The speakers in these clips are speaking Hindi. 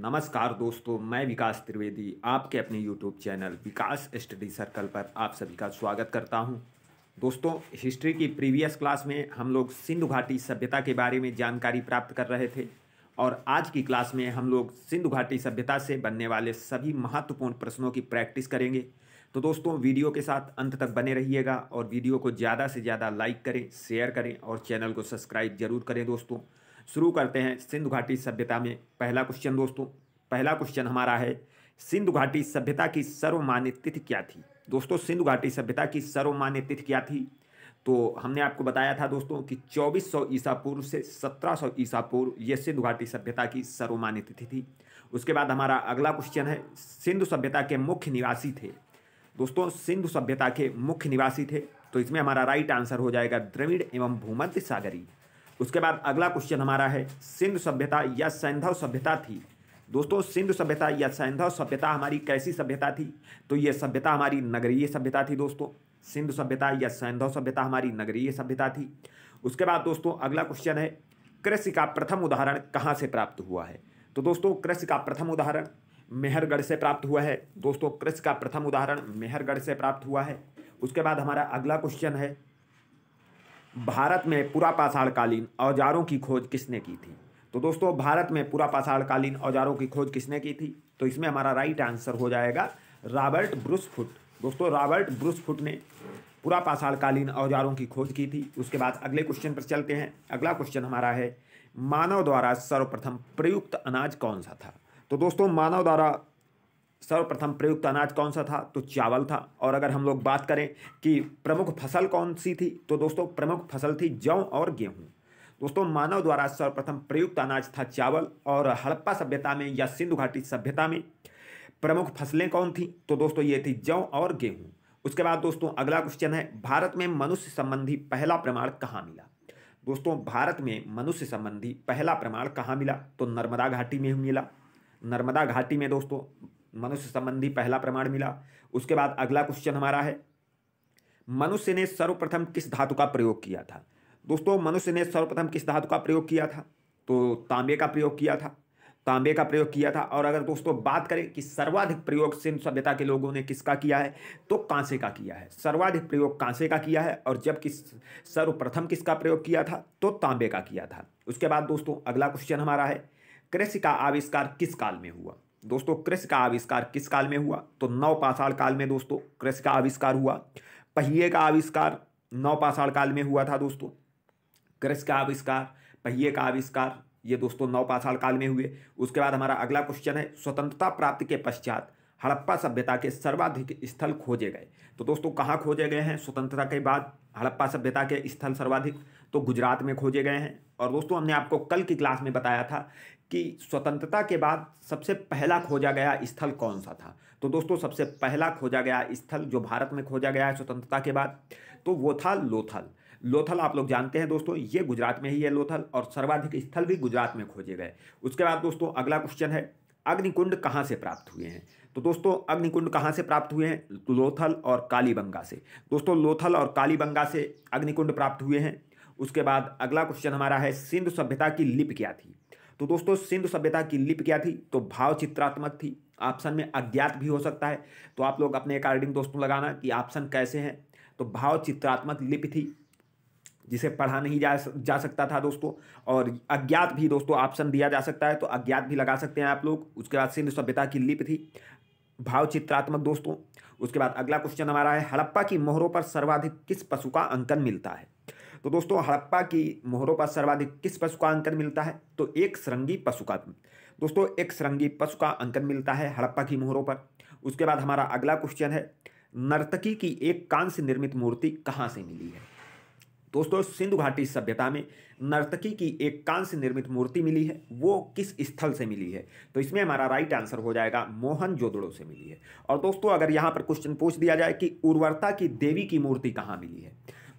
नमस्कार दोस्तों मैं विकास त्रिवेदी आपके अपने YouTube channel Vikas study circle पर आप सभी का स्वागत करता हूं। दोस्तों हिस्ट्री की प्रीवियस क्लास में हम लोग सिंधु घाटी सभ्यता के बारे में जानकारी प्राप्त कर रहे थे और आज की क्लास में हम लोग सिंधु घाटी सभ्यता से बनने वाले सभी महत्वपूर्ण प्रश्नों की प्रैक्टिस करेंगे तो दोस्तों वीडियो के साथ अंत तक बने रहिएगा और वीडियो को ज़्यादा से ज़्यादा लाइक करें शेयर करें और चैनल को सब्सक्राइब जरूर करें दोस्तों शुरू करते हैं सिंधु घाटी सभ्यता में पहला क्वेश्चन दोस्तों पहला क्वेश्चन हमारा है सिंधु घाटी सभ्यता की सर्वमान्य तिथि क्या थी दोस्तों सिंधु घाटी सभ्यता की सर्वमान्य तिथि क्या थी तो हमने आपको बताया था दोस्तों कि 2400 ईसा पूर्व से 1700 ईसा पूर्व यह सिंधु घाटी सभ्यता की सर्वमान्य तिथि थी उसके बाद हमारा अगला क्वेश्चन है सिंधु सभ्यता के मुख्य निवासी थे दोस्तों सिंधु सभ्यता के मुख्य निवासी थे तो इसमें हमारा राइट आंसर हो जाएगा द्रविड़ एवं भूमध्य सागरी उसके बाद अगला क्वेश्चन हमारा है सिंधु सभ्यता या सैंधव सभ्यता थी दोस्तों सिंधु सभ्यता या सैंधव सभ्यता हमारी कैसी सभ्यता थी तो ये सभ्यता हमारी नगरीय सभ्यता थी दोस्तों सिंधु सभ्यता या सैंधव सभ्यता हमारी नगरीय सभ्यता थी उसके बाद दोस्तों अगला क्वेश्चन है कृषि का प्रथम उदाहरण कहाँ से प्राप्त हुआ है तो दोस्तों कृषि का प्रथम उदाहरण मेहरगढ़ से प्राप्त हुआ है दोस्तों कृषि का प्रथम उदाहरण मेहरगढ़ से प्राप्त हुआ है उसके बाद हमारा अगला क्वेश्चन है भारत में पुरापाषाणकालीन औजारों की खोज किसने की थी तो दोस्तों भारत में पुरापाषाणकालीन औजारों की खोज किसने की थी तो इसमें हमारा राइट आंसर हो जाएगा रॉबर्ट ब्रूसफुट दोस्तों रॉबर्ट ब्रूसफुट ने पुरापाषाणकालीन औजारों की खोज की थी उसके बाद अगले क्वेश्चन पर चलते हैं अगला क्वेश्चन हमारा है मानव द्वारा सर्वप्रथम प्रयुक्त अनाज कौन सा था तो दोस्तों मानव द्वारा सर्वप्रथम प्रयुक्त अनाज कौन सा था तो चावल था और अगर हम लोग बात करें कि प्रमुख फसल कौन सी थी तो दोस्तों प्रमुख फसल थी जौ और गेहूँ दोस्तों मानव द्वारा सर्वप्रथम प्रयुक्त अनाज था चावल और हड़प्पा सभ्यता में या सिंधु घाटी सभ्यता में प्रमुख फसलें कौन थी तो दोस्तों ये थी जौ और गेहूँ उसके बाद दोस्तों अगला क्वेश्चन है भारत में मनुष्य संबंधी पहला प्रमाण कहाँ मिला दोस्तों भारत में मनुष्य संबंधी पहला प्रमाण कहाँ मिला तो नर्मदा घाटी में मिला नर्मदा घाटी में दोस्तों मनुष्य संबंधी पहला प्रमाण मिला उसके बाद अगला क्वेश्चन हमारा है मनुष्य ने सर्वप्रथम किस धातु का प्रयोग किया था दोस्तों मनुष्य ने सर्वप्रथम किस धातु का प्रयोग किया था तो तांबे का प्रयोग किया था तांबे का प्रयोग किया था और अगर दोस्तों बात करें कि सर्वाधिक प्रयोग सिंधु सभ्यता के लोगों ने किसका किया है तो कांसे का किया है सर्वाधिक प्रयोग कांसे का किया है और जबकि सर्वप्रथम किसका प्रयोग किया था तो तांबे का किया था उसके बाद दोस्तों अगला क्वेश्चन हमारा है कृषि का आविष्कार किस काल में हुआ दोस्तों कृषि का आविष्कार किस काल में हुआ तो पाषाण काल में दोस्तों कृषि का आविष्कार हुआ पहिए का आविष्कार पाषाण काल में हुआ था दोस्तों कृषि का आविष्कार पहिए का आविष्कार ये दोस्तों पाषाण काल में हुए उसके बाद हमारा अगला क्वेश्चन है स्वतंत्रता प्राप्ति के पश्चात हड़प्पा सभ्यता के सर्वाधिक स्थल खोजे गए तो दोस्तों कहाँ खोजे गए हैं स्वतंत्रता के बाद हड़प्पा सभ्यता के स्थल सर्वाधिक तो गुजरात में खोजे गए हैं और दोस्तों हमने आपको कल की क्लास में बताया था कि स्वतंत्रता के बाद सबसे पहला खोजा गया स्थल कौन सा था तो दोस्तों सबसे पहला खोजा गया स्थल जो भारत में खोजा गया है स्वतंत्रता के बाद तो वो था लोथल लोथल आप लोग जानते हैं दोस्तों ये गुजरात में ही है लोथल और सर्वाधिक स्थल भी गुजरात में खोजे गए उसके बाद दोस्तों अगला क्वेश्चन है अग्निकुंड कहाँ से प्राप्त हुए हैं तो दोस्तों अग्निकुंड कहाँ से प्राप्त हुए हैं लोथल और कालीबंगा से दोस्तों लोथल और कालीबंगा से अग्निकुंड प्राप्त हुए हैं उसके बाद अगला क्वेश्चन हमारा है सिंधु सभ्यता की लिप क्या थी तो दोस्तों सिंधु सभ्यता की लिपि क्या थी तो भाव चित्रात्मक थी ऑप्शन में अज्ञात भी हो सकता है तो आप लोग अपने अकॉर्डिंग दोस्तों लगाना कि ऑप्शन कैसे हैं तो भाव चित्रात्मक लिपि थी जिसे पढ़ा नहीं जा जा सकता था दोस्तों और अज्ञात भी दोस्तों ऑप्शन दिया जा सकता है तो अज्ञात भी लगा सकते हैं आप लोग उसके बाद सिंधु सभ्यता की लिपि थी भाव चित्रात्मक दोस्तों उसके बाद अगला क्वेश्चन हमारा है हड़प्पा की मोहरों पर सर्वाधिक किस पशु का अंकन मिलता है तो दोस्तों हड़प्पा की मोहरों पर सर्वाधिक किस पशु का अंकन मिलता है तो एक सरंगी पशु का दोस्तों एक सरंगी पशु का अंकन मिलता है हड़प्पा की मोहरों पर उसके बाद हमारा अगला क्वेश्चन है नर्तकी की एक कान से निर्मित मूर्ति कहाँ से मिली है दोस्तों सिंधु घाटी सभ्यता में नर्तकी की एक कान से निर्मित मूर्ति मिली है वो किस स्थल से मिली है तो इसमें हमारा राइट आंसर हो जाएगा मोहन जोदड़ो से मिली है और दोस्तों अगर यहाँ पर क्वेश्चन पूछ दिया जाए कि उर्वरता की देवी की मूर्ति कहाँ मिली है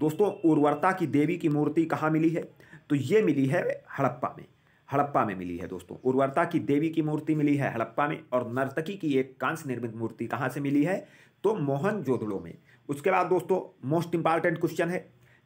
दोस्तों उर्वरता की देवी की मूर्ति कहाँ मिली है तो ये मिली है हड़प्पा में हड़प्पा में मिली है दोस्तों उर्वरता की देवी की मूर्ति मिली है हड़प्पा में और नर्तकी की एक कांस निर्मित मूर्ति कहाँ से मिली है तो मोहन जोदड़ो में उसके बाद दोस्तों मोस्ट इंपॉर्टेंट क्वेश्चन है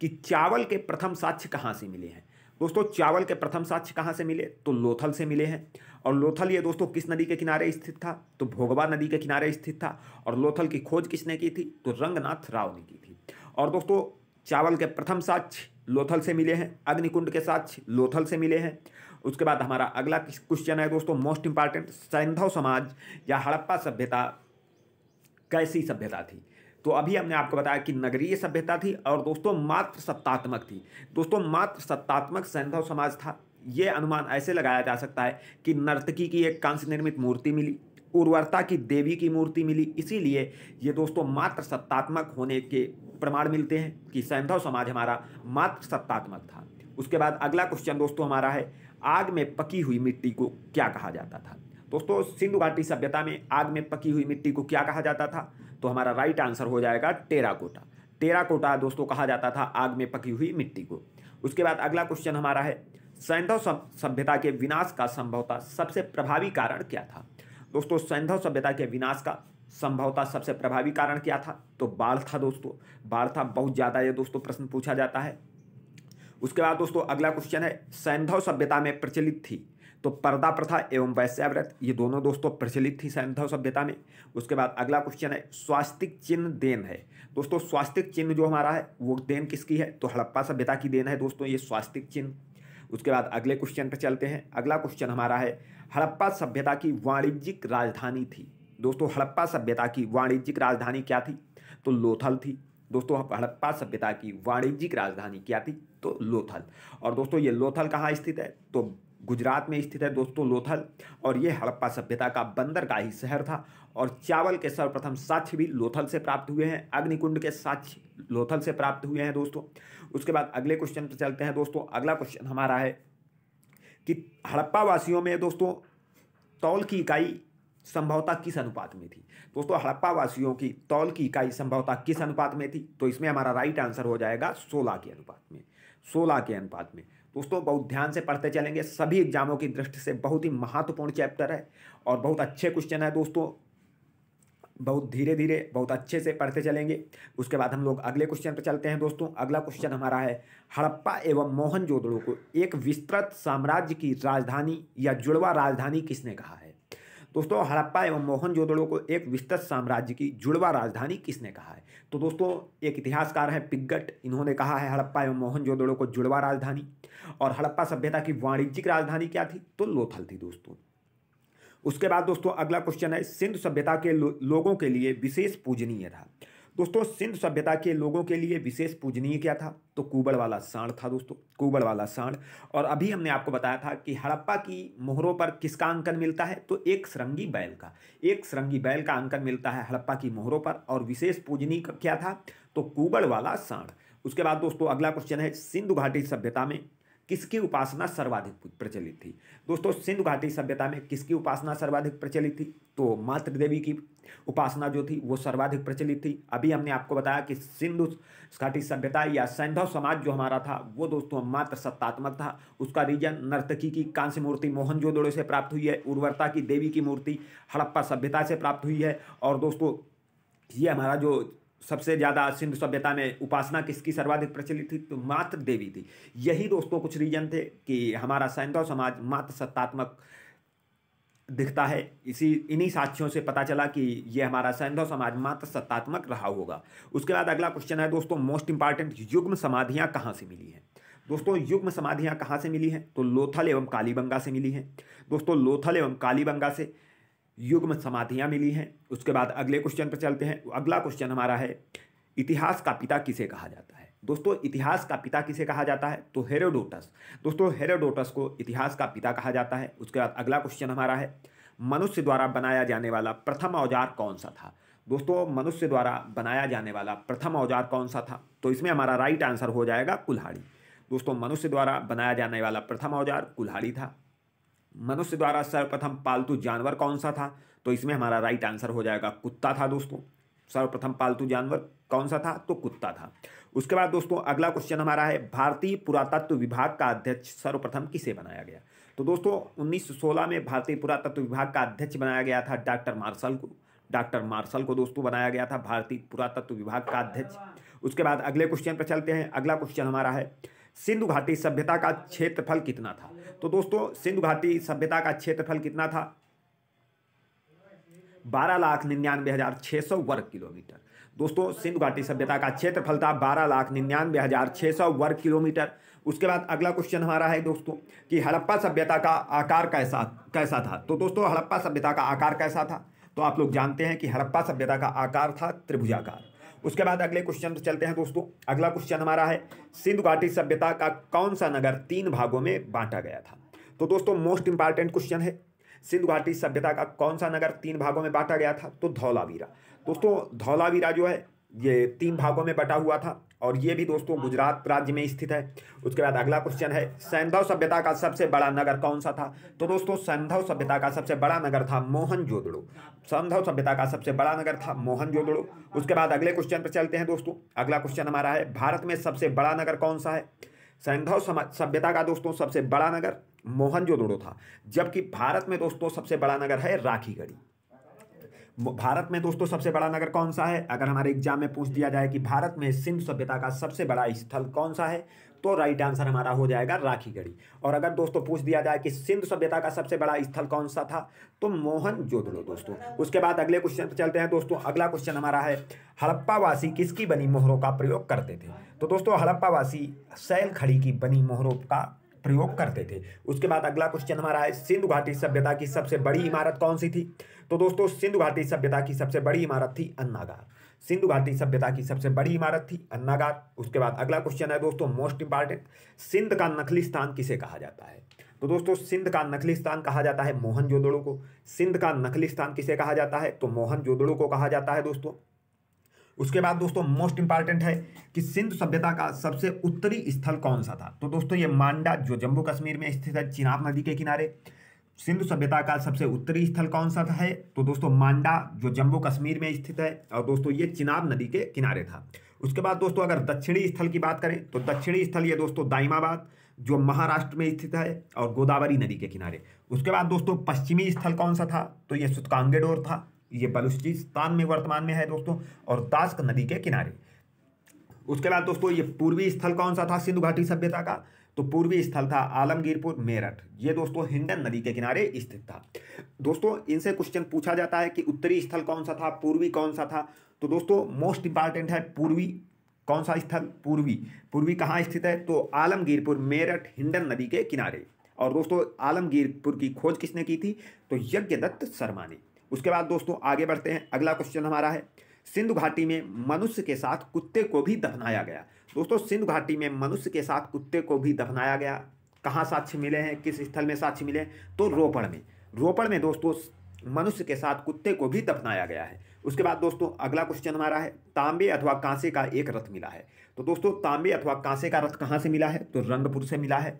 कि चावल के प्रथम साक्ष्य कहाँ से मिले हैं दोस्तों चावल के प्रथम साक्ष्य कहाँ से मिले तो लोथल से मिले हैं और लोथल ये दोस्तों किस नदी के किनारे स्थित था तो भोगवा नदी के किनारे स्थित था और लोथल की खोज किसने की थी तो रंगनाथ राव ने की थी और दोस्तों चावल के प्रथम साक्ष्य लोथल से मिले हैं अग्निकुंड के साक्ष्य लोथल से मिले हैं उसके बाद हमारा अगला क्वेश्चन है दोस्तों मोस्ट इंपॉर्टेंट सैंधव समाज या हड़प्पा सभ्यता कैसी सभ्यता थी तो अभी हमने आपको बताया कि नगरीय सभ्यता थी और दोस्तों मात्र सत्तात्मक थी दोस्तों मात्र सत्तात्मक सैंधव समाज था ये अनुमान ऐसे लगाया जा सकता है कि नर्तकी की एक कांस्य निर्मित मूर्ति मिली उर्वरता की देवी की मूर्ति मिली इसीलिए ये दोस्तों मात्र सत्तात्मक होने के प्रमाण मिलते हैं कि सैंधव समाज हमारा मात्र सत्तात्मक था उसके बाद अगला क्वेश्चन दोस्तों हमारा है आग में पकी हुई मिट्टी को क्या कहा जाता था दोस्तों सिंधु घाटी सभ्यता में आग में पकी हुई मिट्टी को क्या कहा जाता था तो हमारा राइट आंसर हो जाएगा टेराकोटा टेराकोटा दोस्तों कहा जाता था आग में पकी हुई मिट्टी को उसके बाद अगला क्वेश्चन हमारा है सैंधव सभ्यता के विनाश का संभवता सबसे प्रभावी कारण क्या था दोस्तों सैंधव सभ्यता के विनाश का संभवता सबसे प्रभावी कारण क्या था तो बाढ़ था दोस्तों बाढ़ था बहुत ज़्यादा ये दोस्तों प्रश्न पूछा जाता है उसके बाद दोस्तों अगला क्वेश्चन है सैंधव सभ्यता में प्रचलित थी तो पर्दा प्रथा एवं वैश्याव्रत ये दोनों दोस्तों प्रचलित थी सैंधव सभ्यता में उसके बाद अगला क्वेश्चन है स्वास्तिक चिन्ह देन है दोस्तों स्वास्तिक चिन्ह जो हमारा है वो देन किसकी है तो हड़प्पा सभ्यता की देन है दोस्तों ये स्वास्तिक चिन्ह उसके बाद अगले क्वेश्चन पर चलते हैं अगला क्वेश्चन हमारा है हड़प्पा सभ्यता की वाणिज्यिक राजधानी थी दोस्तों हड़प्पा सभ्यता की वाणिज्यिक राजधानी क्या थी तो लोथल थी दोस्तों हड़प्पा सभ्यता की वाणिज्यिक राजधानी क्या थी तो लोथल और दोस्तों ये लोथल कहाँ स्थित है तो गुजरात में स्थित है दोस्तों लोथल और ये हड़प्पा सभ्यता का बंदर का ही शहर था और चावल के सर्वप्रथम साक्ष्य भी लोथल से प्राप्त हुए हैं अग्निकुंड के साक्ष्य लोथल से प्राप्त हुए हैं दोस्तों उसके बाद अगले क्वेश्चन पर चलते हैं दोस्तों अगला क्वेश्चन हमारा है कि हड़प्पा वासियों में दोस्तों तौल की इकाई संभवता किस अनुपात में थी दोस्तों हड़प्पा वासियों की तौल की इकाई संभवता किस अनुपात में थी तो इसमें हमारा राइट आंसर हो जाएगा सोलह के अनुपात में सोलह के अनुपात में दोस्तों बहुत ध्यान से पढ़ते चलेंगे सभी एग्जामों की दृष्टि से बहुत ही महत्वपूर्ण चैप्टर है और बहुत अच्छे क्वेश्चन है दोस्तों बहुत धीरे धीरे बहुत अच्छे से पढ़ते चलेंगे उसके बाद हम लोग अगले क्वेश्चन पर चलते हैं दोस्तों अगला क्वेश्चन हमारा है हड़प्पा एवं मोहनजोदड़ो को एक विस्तृत साम्राज्य की राजधानी या जुड़वा राजधानी किसने कहा है दोस्तों हड़प्पा एवं मोहन जोदड़ो को एक विस्तृत साम्राज्य की जुड़वा राजधानी किसने कहा है तो दोस्तों एक इतिहासकार है पिग्गट इन्होंने कहा है हड़प्पा एवं मोहनजोदड़ो को जुड़वा राजधानी और हड़प्पा सभ्यता की वाणिज्यिक राजधानी क्या थी तो लोथल थी दोस्तों उसके बाद दोस्तों अगला क्वेश्चन है सिंधु सभ्यता के लो, लोगों के लिए विशेष पूजनीय था दोस्तों सिंध सभ्यता के लोगों के लिए विशेष पूजनीय क्या था तो कुबड़ वाला साण था दोस्तों कुबड़ वाला साण और अभी हमने आपको बताया था कि हड़प्पा की मोहरों पर किसका अंकन मिलता है तो एक सरंगी बैल का एक सरंगी बैल का अंकन मिलता है हड़प्पा की मोहरों पर और विशेष पूजनीय क्या था तो कुबड़ वाला साण उसके बाद दोस्तों अगला क्वेश्चन है सिंधु घाटी सभ्यता में किसकी उपासना सर्वाधिक प्रचलित थी दोस्तों सिंधु घाटी सभ्यता में किसकी उपासना सर्वाधिक प्रचलित थी तो मातृदेवी की उपासना जो थी वो सर्वाधिक प्रचलित थी अभी हमने आपको बताया कि सिंधु घाटी सभ्यता या सैंधव समाज जो हमारा था वो दोस्तों मात्र सत्तात्मक था उसका रीजन नर्तकी की कांस्य मूर्ति मोहन से प्राप्त हुई है उर्वरता की देवी की मूर्ति हड़प्पा सभ्यता से प्राप्त हुई है और दोस्तों ये हमारा जो सबसे ज़्यादा सिंधु सभ्यता में उपासना किसकी सर्वाधिक प्रचलित थी तो मात्र देवी थी यही दोस्तों कुछ रीजन थे कि हमारा सैंधव समाज मात्र सत्तात्मक दिखता है इसी इन्हीं साक्षियों से पता चला कि ये हमारा सैंधव समाज मात्र सत्तात्मक रहा होगा उसके बाद अगला क्वेश्चन है दोस्तों मोस्ट इंपॉर्टेंट युग्म समाधियाँ कहाँ से मिली हैं दोस्तों युग्म समाधियाँ कहाँ से मिली हैं तो लोथल एवं कालीबंगा से मिली हैं दोस्तों लोथल एवं कालीबंगा से युग्म समाधियां मिली हैं उसके बाद अगले क्वेश्चन पर चलते हैं अगला क्वेश्चन हमारा है इतिहास का पिता किसे कहा जाता है दोस्तों इतिहास का पिता किसे कहा जाता है तो हेरोडोटस दोस्तों हेरोडोटस को इतिहास का पिता कहा जाता है उसके बाद अगला क्वेश्चन हमारा है मनुष्य द्वारा बनाया जाने वाला प्रथम औजार कौन सा था दोस्तों मनुष्य द्वारा बनाया जाने वाला प्रथम औजार कौन सा था तो इसमें हमारा राइट आंसर हो जाएगा कुल्हाड़ी दोस्तों मनुष्य द्वारा बनाया जाने वाला प्रथम औजार कुल्हाड़ी था मनुष्य द्वारा सर्वप्रथम पालतू जानवर कौन सा था तो इसमें हमारा राइट आंसर हो जाएगा कुत्ता था दोस्तों सर्वप्रथम पालतू जानवर कौन सा था तो कुत्ता था उसके बाद दोस्तों अगला क्वेश्चन हमारा है भारतीय पुरातत्व विभाग का अध्यक्ष सर्वप्रथम किसे बनाया गया तो दोस्तों 1916 में भारतीय पुरातत्व विभाग का अध्यक्ष बनाया गया था डॉक्टर मार्शल को डॉक्टर मार्शल को दोस्तों बनाया गया था भारतीय पुरातत्व विभाग का अध्यक्ष उसके बाद अगले क्वेश्चन पर चलते हैं अगला क्वेश्चन हमारा है सिंधु घाटी सभ्यता का क्षेत्रफल कितना था तो दोस्तों सिंधु घाटी सभ्यता का क्षेत्रफल कितना था बारह लाख निन्यानवे हज़ार छः सौ वर्ग किलोमीटर दोस्तों सिंधु घाटी सभ्यता का क्षेत्रफल था बारह लाख निन्यानवे हज़ार छः सौ वर्ग किलोमीटर उसके बाद अगला क्वेश्चन हमारा है दोस्तों कि हड़प्पा सभ्यता का आकार कैसा कैसा था तो दोस्तों हड़प्पा सभ्यता का आकार कैसा था तो आप लोग जानते हैं कि हड़प्पा सभ्यता का आकार था त्रिभुजाकार उसके बाद अगले क्वेश्चन पर चलते हैं दोस्तों अगला क्वेश्चन हमारा है सिंधु घाटी सभ्यता का कौन सा नगर तीन भागों में बांटा गया था तो दोस्तों मोस्ट इंपॉर्टेंट क्वेश्चन है सिंधु घाटी सभ्यता का कौन सा नगर तीन भागों में बांटा गया था तो धौलावीरा दोस्तों धौलावीरा जो है ये तीन भागों में बटा हुआ था और ये भी दोस्तों गुजरात राज्य में स्थित है उसके बाद अगला क्वेश्चन है सैंधव सभ्यता का सबसे बड़ा नगर कौन सा था तो दोस्तों सैंधव सभ्यता का सबसे बड़ा नगर था मोहन जोदड़ो सैंधव सभ्यता का सबसे बड़ा नगर था मोहन जोदड़ो उसके बाद अगले क्वेश्चन पर चलते हैं दोस्तों अगला क्वेश्चन हमारा है भारत में सबसे बड़ा नगर कौन सा है सैंधव सभ्यता का दोस्तों सबसे बड़ा नगर मोहनजोदड़ो था जबकि भारत में दोस्तों सबसे बड़ा नगर है राखीगढ़ी भारत में दोस्तों सबसे बड़ा नगर कौन सा है अगर हमारे एग्जाम में पूछ दिया जाए कि भारत में सिंधु सभ्यता का सबसे बड़ा स्थल कौन सा है तो राइट आंसर हमारा हो जाएगा राखीगढ़ी और अगर दोस्तों पूछ दिया जाए कि सिंधु सभ्यता का सबसे बड़ा स्थल कौन सा था तो मोहन जोदड़ो दोस्तों उसके बाद अगले क्वेश्चन पर चलते हैं दोस्तों अगला क्वेश्चन हमारा है हड़प्पावासी किसकी बनी मोहरों का प्रयोग करते थे तो दोस्तों हड़प्पावासी सैल खड़ी की बनी मोहरों का प्रयोग करते थे उसके बाद अगला क्वेश्चन हमारा है सिंधु घाटी सभ्यता की सबसे बड़ी इमारत कौन सी थी तो दोस्तों सिंधु घाटी सभ्यता की सबसे बड़ी इमारत थी अन्नागार सिंधु घाटी सभ्यता की सबसे बड़ी इमारत थी अन्नागार उसके बाद अगला क्वेश्चन है दोस्तों मोस्ट इंपॉर्टेंट सिंध का नकली स्थान किसे कहा जाता है तो दोस्तों सिंध का नकली स्थान कहा जाता है मोहनजोदड़ो को सिंध का नकली स्थान किसे कहा जाता है तो मोहनजोदड़ो को कहा जाता है दोस्तों उसके बाद दोस्तों मोस्ट इंपॉर्टेंट है कि सिंधु सभ्यता का सबसे उत्तरी स्थल कौन सा था तो दोस्तों ये मांडा जो जम्मू कश्मीर में स्थित है चिनाब नदी के किनारे सिंधु सभ्यता का सबसे उत्तरी स्थल कौन सा था है तो दोस्तों मांडा जो जम्मू कश्मीर में स्थित है और दोस्तों ये चिनाब नदी के किनारे था उसके बाद दोस्तों अगर दक्षिणी स्थल की बात करें तो दक्षिणी स्थल ये दोस्तों दाइमाबाद जो महाराष्ट्र में स्थित है और गोदावरी नदी के किनारे उसके बाद दोस्तों पश्चिमी स्थल कौन सा था तो ये सुतकांगेडोर था ये बलूचिस्तान में वर्तमान में है दोस्तों और दास्क नदी के किनारे उसके बाद दोस्तों ये पूर्वी स्थल कौन सा था सिंधु घाटी सभ्यता का तो पूर्वी स्थल था आलमगीरपुर मेरठ ये दोस्तों हिंडन नदी के किनारे स्थित था दोस्तों इनसे क्वेश्चन पूछा जाता है कि उत्तरी स्थल कौन सा था पूर्वी कौन सा था तो दोस्तों मोस्ट इंपॉर्टेंट है पूर्वी कौन सा स्थल पूर्वी पूर्वी कहाँ स्थित है तो आलमगीरपुर मेरठ हिंडन नदी के किनारे और दोस्तों आलमगीरपुर की खोज किसने की थी तो यज्ञदत्त शर्मा ने उसके बाद दोस्तों आगे बढ़ते हैं अगला क्वेश्चन हमारा है सिंधु घाटी में मनुष्य के साथ कुत्ते को भी दफनाया गया दोस्तों सिंधु घाटी में मनुष्य के साथ कुत्ते को भी दफनाया गया कहाँ साक्ष्य मिले हैं किस स्थल में साक्ष्य मिले तो रोपड़ में रोपड़ में दोस्तों मनुष्य के साथ कुत्ते को भी दफनाया गया है उसके बाद दोस्तों अगला क्वेश्चन हमारा है तांबे अथवा कांसे का एक रथ मिला है तो दोस्तों तांबे अथवा कांसे का रथ कहाँ से मिला है तो रंगपुर से मिला है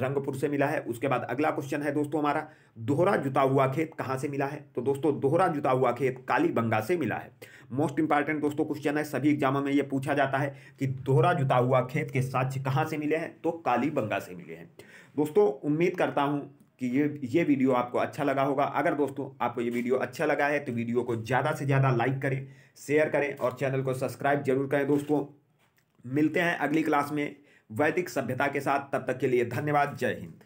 रंगपुर से मिला है उसके बाद अगला क्वेश्चन है दोस्तों हमारा दोहरा जुता हुआ खेत कहाँ से मिला है तो दोस्तों दोहरा जुता हुआ खेत कालीबंगा से मिला है मोस्ट इंपॉर्टेंट दोस्तों क्वेश्चन है सभी एग्जामों में ये पूछा जाता है कि दोहरा जुता हुआ खेत के साक्ष्य कहाँ से मिले हैं तो कालीबंगा से मिले हैं दोस्तों उम्मीद करता हूँ कि ये ये वीडियो आपको अच्छा लगा होगा अगर दोस्तों आपको ये वीडियो अच्छा लगा है तो वीडियो को ज़्यादा से ज़्यादा लाइक करें शेयर करें और चैनल को सब्सक्राइब जरूर करें दोस्तों मिलते हैं अगली क्लास में वैदिक सभ्यता के साथ तब तक के लिए धन्यवाद जय हिंद